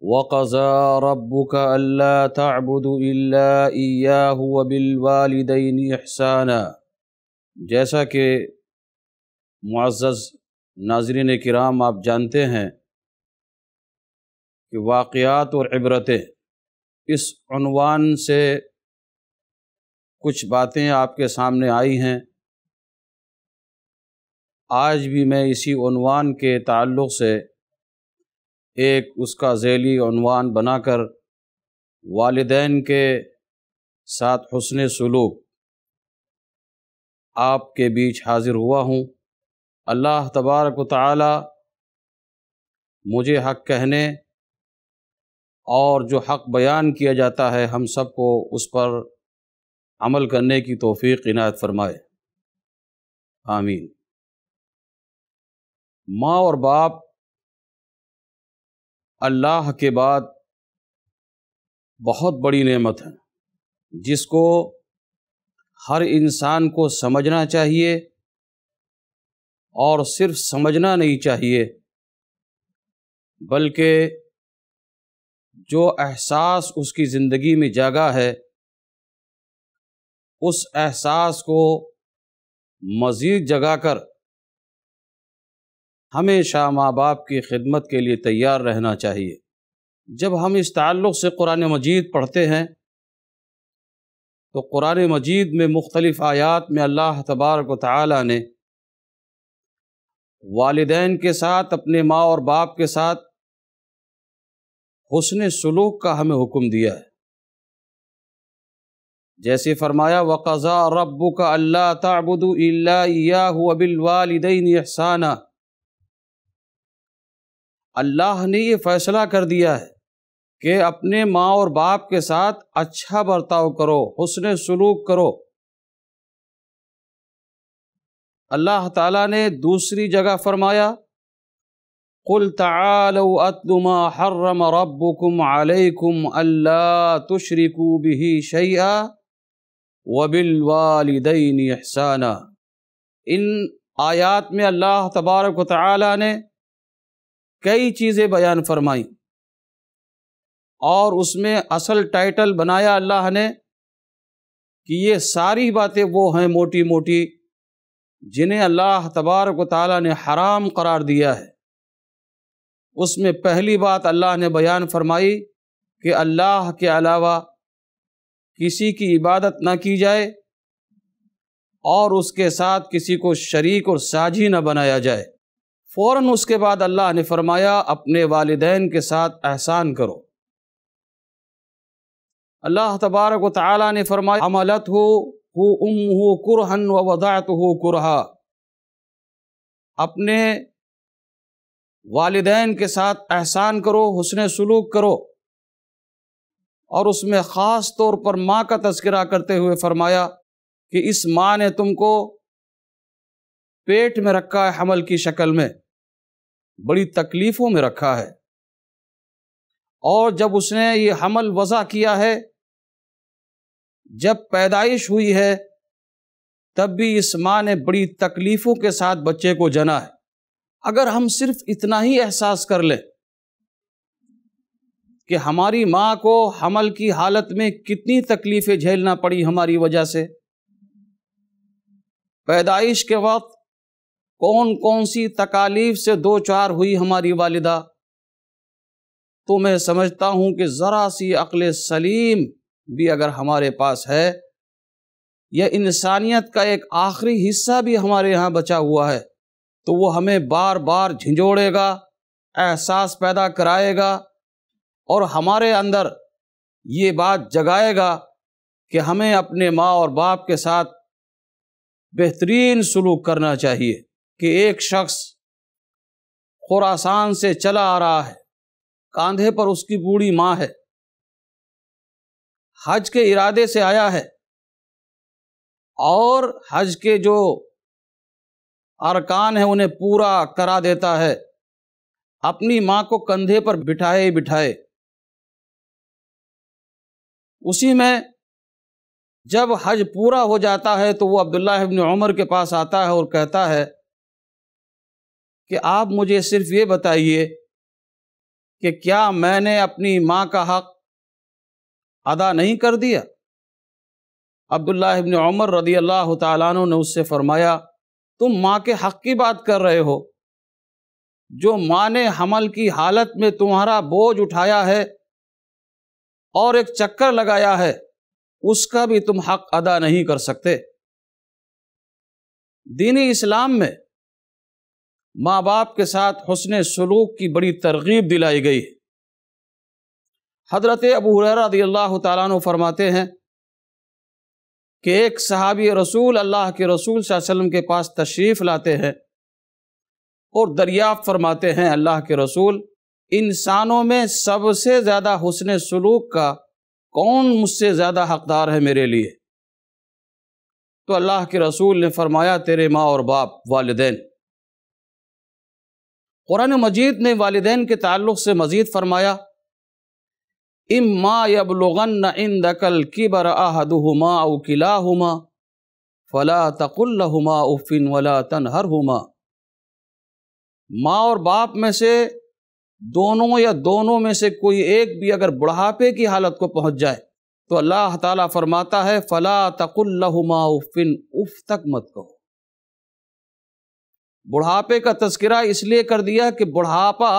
وقضى ربك ألا تعبد إلا إياه وبالوالدين إحسانا जैसा कि मुआज़ नाजरन कराम आप जानते हैं कि वाक़ात और इबरतें इस अनवान से कुछ बातें आपके सामने आई हैं आज भी मैं इसी अनवान के ताल्लुक़ से एक उसका झैली अनवान बनाकर वालदेन के साथ हसन सलूक आपके बीच हाज़िर हुआ हूँ अल्लाह तबारक ताली मुझे हक कहने और जो हक बयान किया जाता है हम सबको उस पर अमल करने की तोफ़ी इनायत फरमाए आमीन माँ और बाप अल्लाह के बाद बहुत बड़ी नेमत है जिसको हर इंसान को समझना चाहिए और सिर्फ समझना नहीं चाहिए बल्कि जो एहसास उसकी ज़िंदगी में जागा है उस एहसास को मज़ीद जगा कर हमेशा माँ बाप की खिदमत के लिए तैयार रहना चाहिए जब हम इस ताल्लुक़ से कुरान मजीद पढ़ते हैं तो कुरान मजीद में मुख्तलिफ़ आयात में अल्लाह तबारक ताली ने वालदेन के साथ अपने माँ और बाप के साथ हसन सलूक का हमें हुक्म दिया है जैसे फरमाया वक़ा रब्बू का अल्लाह ताबुद अबिलवालदाना अल्लाह ने ये फैसला कर दिया है कि अपने माँ और बाप के साथ अच्छा बर्ताव करो हुसन सलूक करो अल्लाह ताला ने दूसरी जगह फरमाया कुल तलमा हर्रम रबुकुम अलैकुम अल्लाह तुशरिकू बिही शैया वबिल वालदैन एहसाना इन आयात में अल्लाह तबारक ताली ने कई चीज़ें बयान फरमाई और उसमें असल टाइटल बनाया अल्लाह ने कि ये सारी बातें वो हैं मोटी मोटी जिन्हें अल्लाह तबारक ताली ने हराम करार दिया है उसमें पहली बात अल्लाह ने बयान फरमाई कि अल्लाह के अलावा किसी की इबादत ना की जाए और उसके साथ किसी को शरीक और साझी ना बनाया जाए फ़ौर उसके बाद अल्लाह ने फरमाया अपने वालदेन के साथ एहसान करो अल्लाह तबारक व ताली ने फरमाया अमलत हो हो उम हो कुरहन व वदात हो कुरहा अपने वालदेन के साथ एहसान करो हसन सलूक करो और उसमें ख़ास तौर पर माँ का तस्करा करते हुए फरमाया कि इस माँ ने तुमको पेट में रखा है हमल की शक्ल में बड़ी तकलीफ़ों में रखा है और जब उसने ये हमल वज़ा किया है जब पैदाइश हुई है तब भी इस माँ ने बड़ी तकलीफ़ों के साथ बच्चे को जना है अगर हम सिर्फ इतना ही एहसास कर लें कि हमारी माँ को हमल की हालत में कितनी तकलीफ़ें झेलना पड़ी हमारी वजह से पैदाइश के वक्त कौन कौन सी तकालीफ से दो चार हुई हमारी वालिदा तो मैं समझता हूँ कि ज़रा सी अकल सलीम भी अगर हमारे पास है या इंसानियत का एक आखिरी हिस्सा भी हमारे यहाँ बचा हुआ है तो वो हमें बार बार झिझोड़ेगा एहसास पैदा कराएगा और हमारे अंदर ये बात जगाएगा कि हमें अपने माँ और बाप के साथ बेहतरीन सलूक करना चाहिए कि एक शख्स खुरासान से चला आ रहा है कांधे पर उसकी बूढ़ी माँ है हज के इरादे से आया है और हज के जो अरकान है उन्हें पूरा करा देता है अपनी माँ को कंधे पर बिठाए बिठाए उसी में जब हज पूरा हो जाता है तो वो अब्दुल्ला इब्न उमर के पास आता है और कहता है कि आप मुझे सिर्फ ये बताइए कि क्या मैंने अपनी माँ का हक अदा नहीं कर दिया अब्दुल्ला इबन उमर रदी अल्लाह तु ने उससे फरमाया तुम माँ के हक की बात कर रहे हो जो माँ ने हमल की हालत में तुम्हारा बोझ उठाया है और एक चक्कर लगाया है उसका भी तुम हक अदा नहीं कर सकते दीनी इस्लाम में माँ बाप के साथ हसन सलूक की बड़ी तरगीब दिलाई गई है हज़रत अबू हुररा रदी अल्लाह तु फरमाते हैं कि एक सहाबी रसूल अल्लाह के रसूल वसम के पास तशरीफ़ लाते हैं और दरियाफ़ फरमाते हैं अल्लाह के रसूल इंसानों में सबसे ज़्यादा हसन सलूक का कौन मुझसे ज़्यादा हकदार है मेरे लिए तो अल्लाह के रसूल ने फरमाया तेरे माँ और बाप वालदेन कुरान मजीद ने वालदेन के ताल्लुक़ से मज़ीद फरमाया इम्मा यबलगन इन दकल किबर आहदुमा किलाहुमा फ़ला तकुल्लहुमा उफ़िन वला तनहरहुमा माँ और बाप में से दोनों या दोनों में से कोई एक भी अगर बुढ़ापे की हालत को पहुँच जाए तो अल्लाह ताला फरमाता है फ़ला तकुल्लहुमा उफ़िन उफ़ तक मत कहो बुढ़ापे का तस्करा इसलिए कर दिया कि बुढ़ापा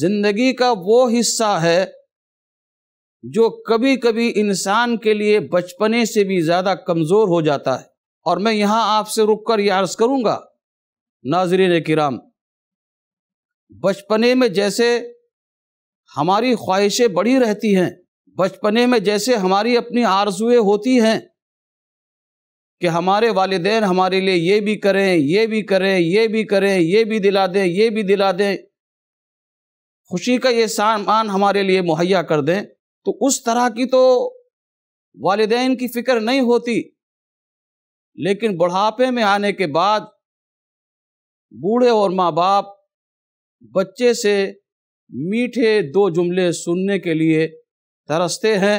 जिंदगी का वो हिस्सा है जो कभी कभी इंसान के लिए बचपने से भी ज़्यादा कमज़ोर हो जाता है और मैं यहाँ आपसे रुक कर यह अर्ज़ करूँगा ने किराम बचपने में जैसे हमारी ख्वाहिशें बड़ी रहती हैं बचपने में जैसे हमारी अपनी आरजुएं होती हैं कि हमारे वालदेन हमारे लिए ये भी करें ये भी करें ये भी करें ये भी दिला दें ये भी दिला दें खुशी का ये सामान हमारे लिए मुहैया कर दें तो उस तरह की तो वालदेन की फ़िक्र नहीं होती लेकिन बुढ़ापे में आने के बाद बूढ़े और माँ बाप बच्चे से मीठे दो जुमले सुनने के लिए तरसते हैं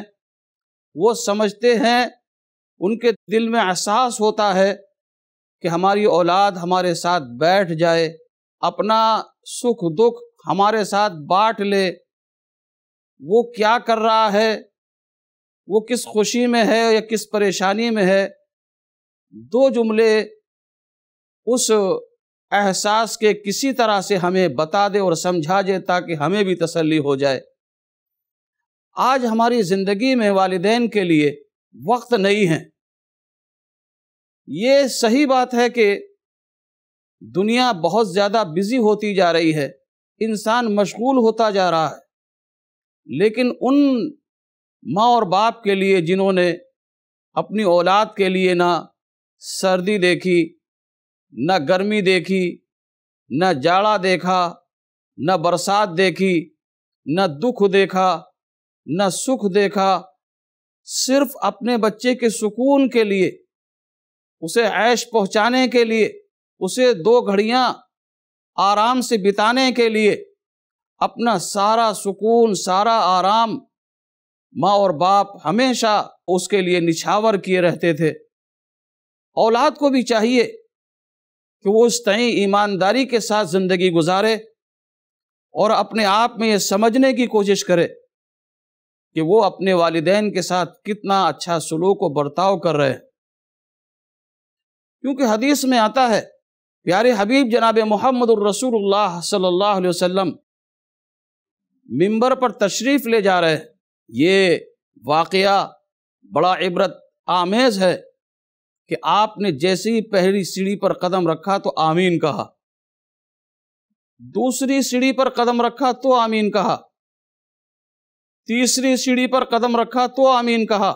वो समझते हैं उनके दिल में एहसास होता है कि हमारी औलाद हमारे साथ बैठ जाए अपना सुख दुख हमारे साथ बांट ले वो क्या कर रहा है वो किस खुशी में है या किस परेशानी में है दो जुमले उस एहसास के किसी तरह से हमें बता दे और समझा दे ताकि हमें भी तसल्ली हो जाए आज हमारी ज़िंदगी में वालदेन के लिए वक्त नहीं है ये सही बात है कि दुनिया बहुत ज़्यादा बिजी होती जा रही है इंसान मशगूल होता जा रहा है लेकिन उन माँ और बाप के लिए जिन्होंने अपनी औलाद के लिए ना सर्दी देखी न गर्मी देखी न जाड़ा देखा न बरसात देखी न दुख देखा न सुख देखा सिर्फ अपने बच्चे के सुकून के लिए उसे ऐश पहुंचाने के लिए उसे दो घड़ियां आराम से बिताने के लिए अपना सारा सुकून सारा आराम माँ और बाप हमेशा उसके लिए निछावर किए रहते थे औलाद को भी चाहिए कि वो उस तई ईमानदारी के साथ ज़िंदगी गुजारे और अपने आप में ये समझने की कोशिश करे कि वो अपने वालदेन के साथ कितना अच्छा सलूक व बर्ताव कर रहे हैं क्योंकि हदीस में आता है प्यारे हबीब जनाब मोहम्मद रसूलुल्लाह सल्लल्लाहु अलैहि वसल्लम मिंबर पर तशरीफ़ ले जा रहे ये वाक़ बड़ा इबरत आमेज़ है कि आपने जैसे ही पहली सीढ़ी पर कदम रखा तो आमीन कहा दूसरी सीढ़ी पर कदम रखा तो आमीन कहा तीसरी सीढ़ी पर कदम रखा तो आमीन कहा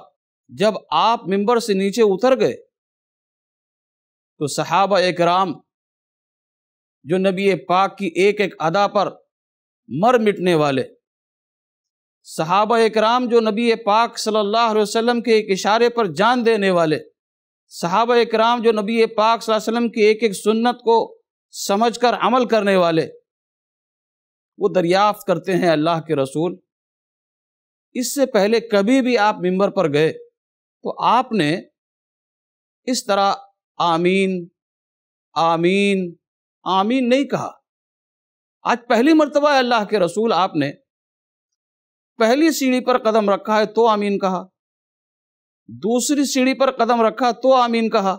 जब आप मिंबर से नीचे उतर गए तो सहाबा कराम जो नबी पाक की एक एक अदा पर मर मिटने वाले सहाबा कराम जो नबी पाक सल्लल्लाहु अलैहि वसल्लम के एक इशारे पर जान देने वाले सहाबा कराम जो नबी पाक सल्लल्लाहु अलैहि वसल्लम की एक एक सुन्नत को समझ कर अमल करने वाले वो दरियाफ्त करते हैं अल्लाह के रसूल इससे पहले कभी भी आप मिंबर पर गए तो आपने इस तरह आमीन आमीन आमीन नहीं कहा आज पहली मरतबा अल्लाह के रसूल आपने पहली सीढ़ी पर कदम रखा है तो आमीन कहा दूसरी सीढ़ी पर कदम रखा तो आमीन कहा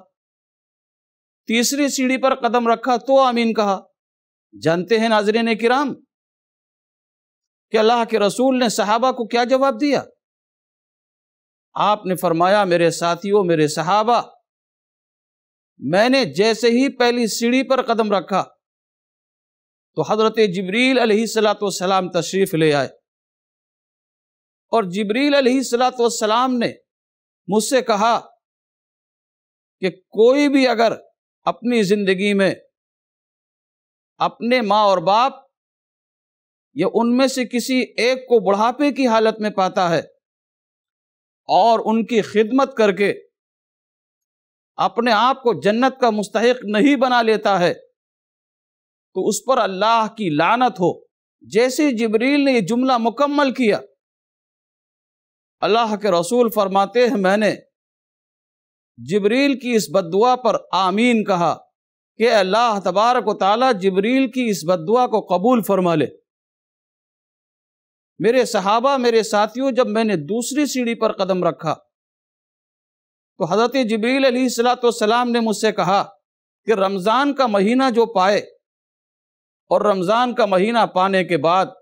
तीसरी सीढ़ी पर कदम रखा तो आमीन कहा जानते हैं ने किराम कि अल्लाह के रसूल ने सहाबा को क्या जवाब दिया आपने फरमाया मेरे साथियों मेरे सहाबा मैंने जैसे ही पहली सीढ़ी पर कदम रखा तो हज़रत जबरील अलैहिस्सलाम तशरीफ़ ले आए और जबरील अलैहिस्सलाम ने मुझसे कहा कि कोई भी अगर अपनी ज़िंदगी में अपने माँ और बाप या उनमें से किसी एक को बुढ़ापे की हालत में पाता है और उनकी खिदमत करके अपने आप को जन्नत का मुस्तक नहीं बना लेता है तो उस पर अल्लाह की लानत हो जैसे जबरील ने यह जुमला मुकम्मल किया अल्लाह के रसूल फरमाते हैं मैंने जबरील की इस बदुआ पर आमीन कहा कि अल्लाह तबारक ताला जबरील की इस बदुआ को कबूल फरमा ले मेरे सहाबा मेरे साथियों जब मैंने दूसरी सीढ़ी पर कदम रखा तो हज़रत जबरील सलाम ने मुझसे कहा कि रमज़ान का महीना जो पाए और रमज़ान का महीना पाने के बाद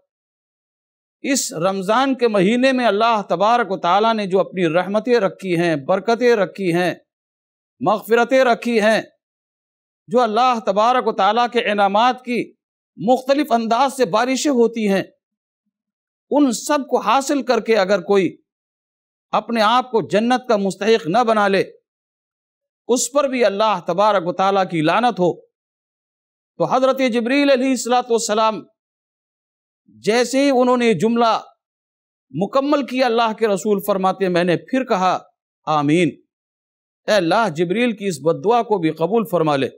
इस रमज़ान के महीने में अल्लाह तबारक ताली ने जो अपनी रहमतें रखी हैं बरकतें रखी हैं मगफ़रतें रखी हैं जो अल्लाह तबारक ताली के इनाम की मुख्तलिफ़ अंदाज से बारिशें होती हैं उन सब को हासिल करके अगर कोई अपने आप को जन्नत का मुस्तक न बना ले उस पर भी अल्लाह तबारक वाली की लानत हो तो हज़रत जबरील सलाम जैसे ही उन्होंने जुमला मुकम्मल किया अल्लाह के रसूल फरमाते मैंने फिर कहा आमीन अल्लाह जबरील की इस बदुआ को भी कबूल फरमा ले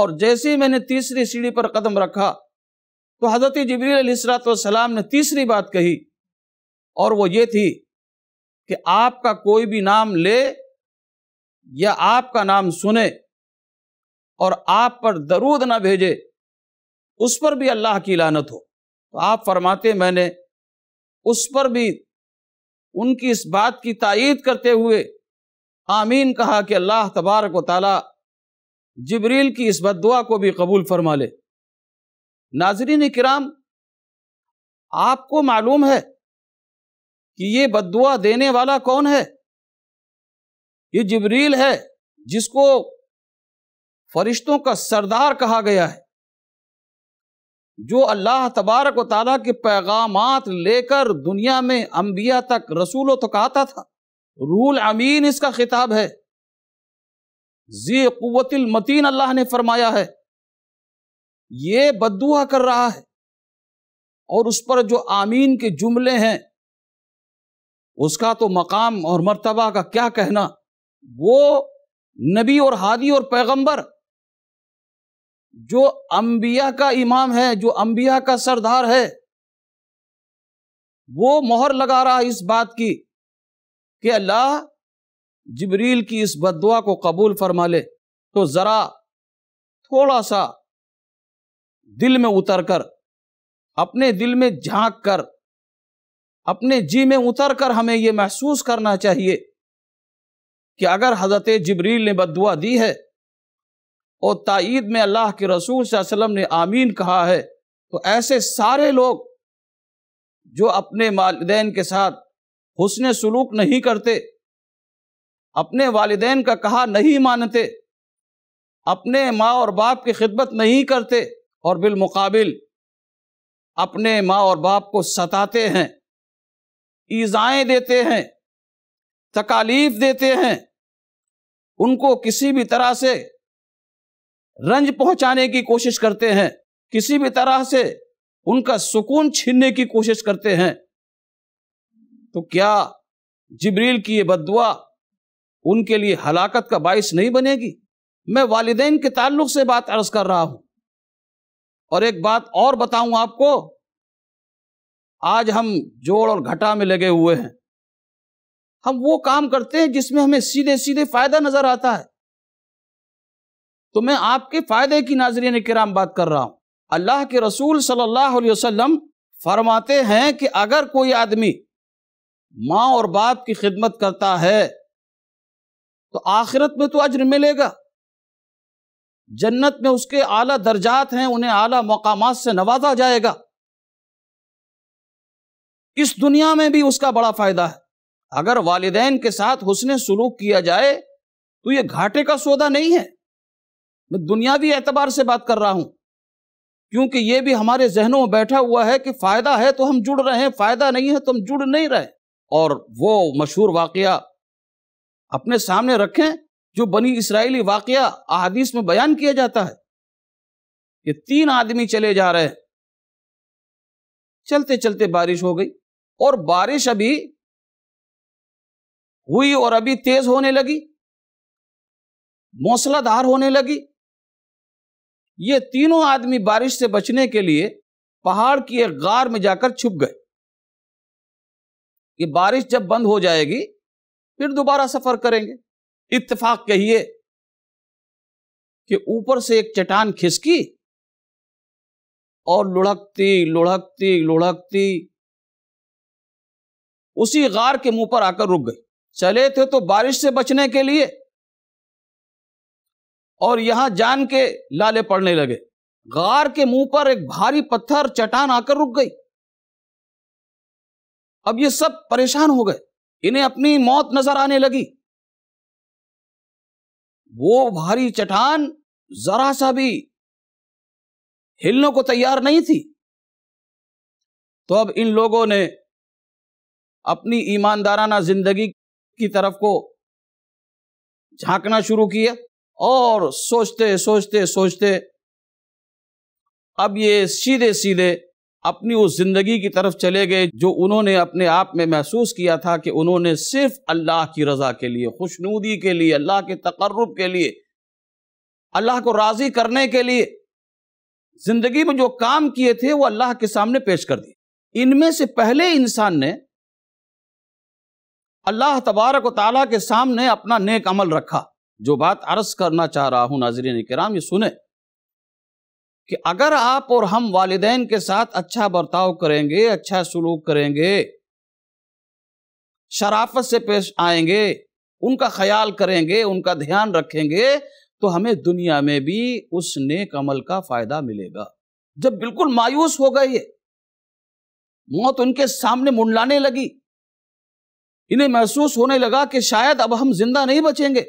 और जैसे ही मैंने तीसरी सीढ़ी पर कदम रखा तो हज़रत जबरील सलाम ने तीसरी बात कही और वो ये थी कि आपका कोई भी नाम ले या आपका नाम सुने और आप पर दरूद ना भेजे उस पर भी अल्लाह की लानत हो तो आप फरमाते मैंने उस पर भी उनकी इस बात की तायीद करते हुए आमीन कहा कि अल्लाह तबारक ताली जबरील की इस बदुआ को भी कबूल फरमा ले नाजरीन कराम आपको मालूम है कि ये बदुआ देने वाला कौन है ये जबरील है जिसको फरिश्तों का सरदार कहा गया है जो अल्लाह तबारक वाली के पैगाम लेकर दुनिया में अम्बिया तक रसूलों तक आता था रूल अमीन इसका खिताब है जी कुतिल मतीन अल्लाह ने फरमाया है ये बदुआ कर रहा है और उस पर जो आमीन के जुमले हैं उसका तो मकाम और मर्तबा का क्या कहना वो नबी और हादी और पैगंबर जो अंबिया का इमाम है जो अंबिया का सरदार है वो मोहर लगा रहा है इस बात की कि अल्लाह जबरील की इस बदुआ को कबूल फरमा ले तो ज़रा थोड़ा सा दिल में उतर कर अपने दिल में झांक कर अपने जी में उतर कर हमें ये महसूस करना चाहिए कि अगर हज़रत जबरील ने बदुआ दी है और तइद में अल्लाह के रसूल वसम ने आमीन कहा है तो ऐसे सारे लोग जो अपने वालदेन के साथ हुसन सलूक नहीं करते अपने वालदेन का कहा नहीं मानते अपने माँ और बाप की खिदमत नहीं करते और बिलमकबिल अपने माँ और बाप को सताते हैं ईजाएं देते हैं तकालीफ देते हैं उनको किसी भी तरह से रंज पहुंचाने की कोशिश करते हैं किसी भी तरह से उनका सुकून छीनने की कोशिश करते हैं तो क्या जिब्रील की ये बदुआ उनके लिए हलाकत का बायस नहीं बनेगी मैं वालदेन के ताल्लुक से बात अर्ज कर रहा हूं और एक बात और बताऊं आपको आज हम जोड़ और घटा में लगे हुए हैं हम वो काम करते हैं जिसमें हमें सीधे सीधे फायदा नजर आता है तो मैं आपके फायदे की नाजरीन किराम बात कर रहा हूं अल्लाह के रसूल सल्लल्लाहु अलैहि वसल्लम फरमाते हैं कि अगर कोई आदमी माँ और बाप की खिदमत करता है तो आखिरत में तो अज्र मिलेगा जन्नत में उसके आला दर्जात हैं उन्हें आला मकाम से नवाजा जाएगा इस दुनिया में भी उसका बड़ा फायदा है अगर वालदेन के साथ हुसन सलूक किया जाए तो ये घाटे का सौदा नहीं है मैं दुनियावी एतबार से बात कर रहा हूं क्योंकि ये भी हमारे जहनों में बैठा हुआ है कि फायदा है तो हम जुड़ रहे हैं फायदा नहीं है तो हम जुड़ नहीं रहे और वो मशहूर वाकया अपने सामने रखें जो बनी इसराइली वाकया अहादीस में बयान किया जाता है ये तीन आदमी चले जा रहे हैं चलते चलते बारिश हो गई और बारिश अभी हुई और अभी तेज होने लगी मौसलाधार होने लगी ये तीनों आदमी बारिश से बचने के लिए पहाड़ की एक गार में जाकर छुप गए कि बारिश जब बंद हो जाएगी फिर दोबारा सफर करेंगे इत्तेफाक कहिए कि ऊपर से एक चट्टान खिसकी और लुढ़कती लुढ़कती लुढ़कती उसी गार के मुंह पर आकर रुक गई चले थे तो बारिश से बचने के लिए और यहां जान के लाले पड़ने लगे गार के मुंह पर एक भारी पत्थर चटान आकर रुक गई अब ये सब परेशान हो गए इन्हें अपनी मौत नजर आने लगी वो भारी चटान जरा सा भी हिलने को तैयार नहीं थी तो अब इन लोगों ने अपनी ईमानदाराना जिंदगी की तरफ को झांकना शुरू किया और सोचते सोचते सोचते अब ये सीधे सीधे अपनी उस ज़िंदगी की तरफ चले गए जो उन्होंने अपने आप में महसूस किया था कि उन्होंने सिर्फ अल्लाह की रज़ा के लिए खुशनूदी के लिए अल्लाह के तकर्रब के लिए अल्लाह को राज़ी करने के लिए ज़िंदगी में जो काम किए थे वो अल्लाह के सामने पेश कर दिए इनमें से पहले इंसान ने अल्लाह तबारक ताली के सामने अपना नेक अमल रखा जो बात अर्ज करना चाह रहा हूं नाजरीन कराम ये सुने कि अगर आप और हम वालदेन के साथ अच्छा बर्ताव करेंगे अच्छा सलूक करेंगे शराफत से पेश आएंगे उनका ख्याल करेंगे उनका ध्यान रखेंगे तो हमें दुनिया में भी उस नेक अमल का फ़ायदा मिलेगा जब बिल्कुल मायूस हो गए ये मौत उनके सामने मुंडलाने लगी इन्हें महसूस होने लगा कि शायद अब हम जिंदा नहीं बचेंगे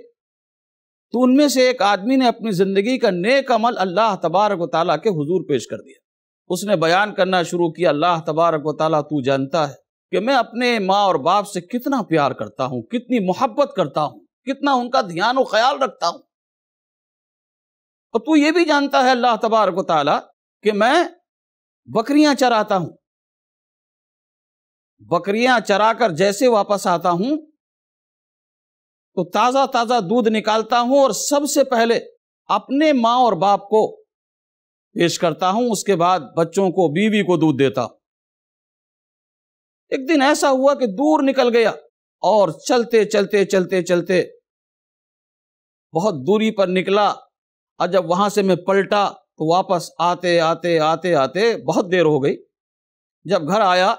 तो उनमें से एक आदमी ने अपनी जिंदगी का नेक अमल अल्लाह तबारक वाली के हजूर पेश कर दिया उसने बयान करना शुरू किया अल्लाह तबारक वाली तू जानता है कि मैं अपने माँ और बाप से कितना प्यार करता हूँ कितनी मोहब्बत करता हूँ कितना उनका ध्यान और ख्याल रखता हूँ और तू ये भी जानता है अल्लाह तबारक ताला कि मैं बकरियां चराता हूँ बकरियां चराकर जैसे वापस आता हूं तो ताजा ताजा दूध निकालता हूं और सबसे पहले अपने मां और बाप को पेश करता हूं उसके बाद बच्चों को बीवी को दूध देता एक दिन ऐसा हुआ कि दूर निकल गया और चलते चलते चलते चलते बहुत दूरी पर निकला और जब वहां से मैं पलटा तो वापस आते आते आते आते बहुत देर हो गई जब घर आया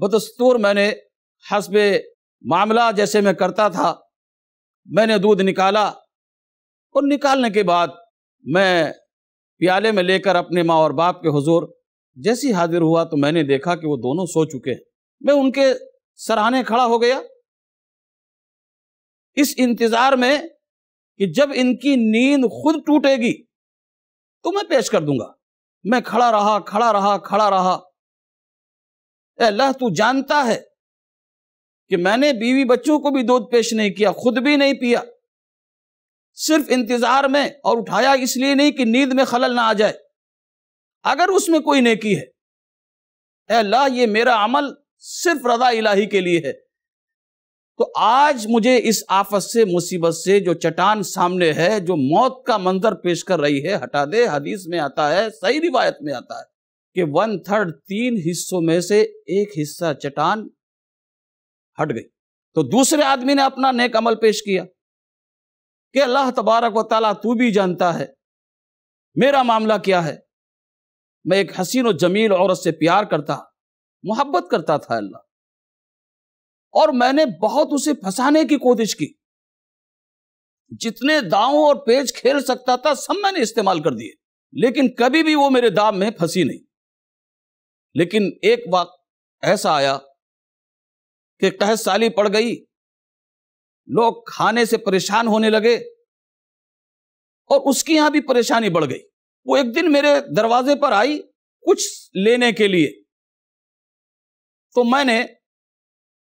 बदस्तूर मैंने हसब मामला जैसे मैं करता था मैंने दूध निकाला और निकालने के बाद मैं प्याले में लेकर अपने माँ और बाप के हुजूर जैसी हाजिर हुआ तो मैंने देखा कि वो दोनों सो चुके हैं मैं उनके सराहने खड़ा हो गया इस इंतजार में कि जब इनकी नींद खुद टूटेगी तो मैं पेश कर दूंगा मैं खड़ा रहा खड़ा रहा खड़ा रहा अल्लाह तू जानता है कि मैंने बीवी बच्चों को भी दूध पेश नहीं किया खुद भी नहीं पिया सिर्फ इंतजार में और उठाया इसलिए नहीं कि नींद में खलल ना आ जाए अगर उसमें कोई नेकी है अल्लाह ये मेरा अमल सिर्फ रजा इलाही के लिए है तो आज मुझे इस आफत से मुसीबत से जो चट्टान सामने है जो मौत का मंजर पेश कर रही है हटा दे हदीस में आता है सही रिवायत में आता है कि वन थर्ड तीन हिस्सों में से एक हिस्सा चटान हट गई तो दूसरे आदमी ने अपना नेक अमल पेश किया कि अल्लाह तबारक व ताला तू भी जानता है मेरा मामला क्या है मैं एक हसीन और जमील औरत से प्यार करता मोहब्बत करता था अल्लाह और मैंने बहुत उसे फंसाने की कोशिश की जितने दावों और पेज खेल सकता था सब मैंने इस्तेमाल कर दिए लेकिन कभी भी वो मेरे दाम में फंसी नहीं लेकिन एक बात ऐसा आया कि कहत साली पड़ गई लोग खाने से परेशान होने लगे और उसकी यहां भी परेशानी बढ़ गई वो एक दिन मेरे दरवाजे पर आई कुछ लेने के लिए तो मैंने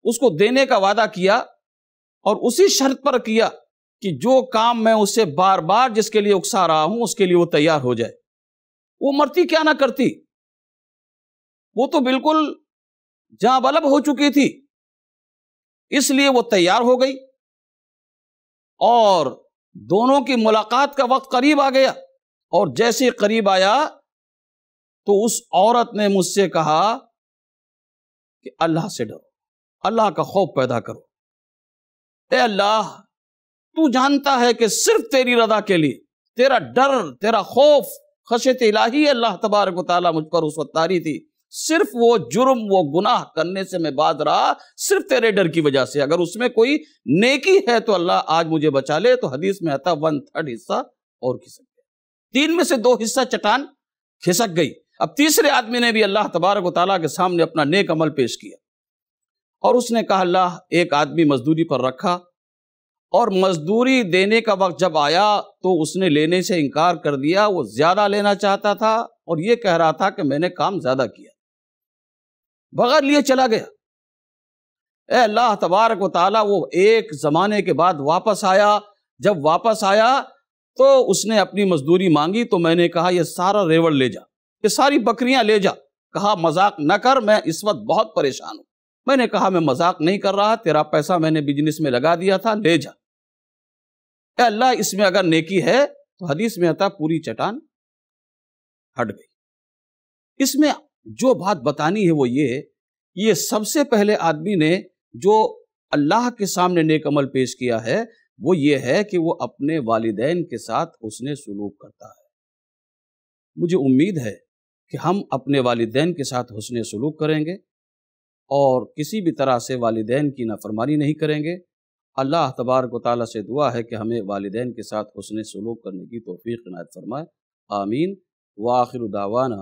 उसको देने का वादा किया और उसी शर्त पर किया कि जो काम मैं उससे बार बार जिसके लिए उकसा रहा हूं उसके लिए वो तैयार हो जाए वो मरती क्या ना करती वो तो बिल्कुल जहां बलब हो चुकी थी इसलिए वो तैयार हो गई और दोनों की मुलाकात का वक्त करीब आ गया और जैसे करीब आया तो उस औरत ने मुझसे कहा कि अल्लाह से डरो अल्लाह का खौफ पैदा करो ए अल्लाह तू जानता है कि सिर्फ तेरी रदा के लिए तेरा डर तेरा खौफ खशत इलाही अल्लाह तबारक ताला मुझ पर उस वक्त तारी थी सिर्फ वो जुर्म वो गुनाह करने से मैं बाज रहा सिर्फ तेरे डर की वजह से अगर उसमें कोई नेकी है तो अल्लाह आज मुझे बचा ले तो हदीस में आता वन थर्ड हिस्सा और खिसक गया तीन में से दो हिस्सा चटान खिसक गई अब तीसरे आदमी ने भी अल्लाह तबारक ताली के सामने अपना नेक अमल पेश किया और उसने कहा अल्लाह एक आदमी मजदूरी पर रखा और मजदूरी देने का वक्त जब आया तो उसने लेने से इनकार कर दिया वो ज़्यादा लेना चाहता था और ये कह रहा था कि मैंने काम ज़्यादा किया बगैर लिए चला गया अल्लाह तबारक वाली वो एक ज़माने के बाद वापस आया जब वापस आया तो उसने अपनी मजदूरी मांगी तो मैंने कहा यह सारा रेवड़ ले जा ये सारी बकरियां ले जा कहा मजाक न कर मैं इस वक्त बहुत परेशान हूं मैंने कहा मैं मजाक नहीं कर रहा तेरा पैसा मैंने बिजनेस में लगा दिया था ले जा अल्लाह इसमें अगर नेकी है तो हदीस में आता पूरी चटान हट गई इसमें जो बात बतानी है वो ये ये सबसे पहले आदमी ने जो अल्लाह के सामने नेक अमल पेश किया है वो ये है कि वो अपने वालदेन के साथ उसने सलूक करता है मुझे उम्मीद है कि हम अपने वालदेन के साथ हसन सलूक करेंगे और किसी भी तरह से वालदेन की नाफरमानी नहीं करेंगे अल्लाह तबारक ताली से दुआ है कि हमें वालदेन के साथ हसन सलूक करने की तोफ़ी नायत फरमाए आमीन वाखिर दावाना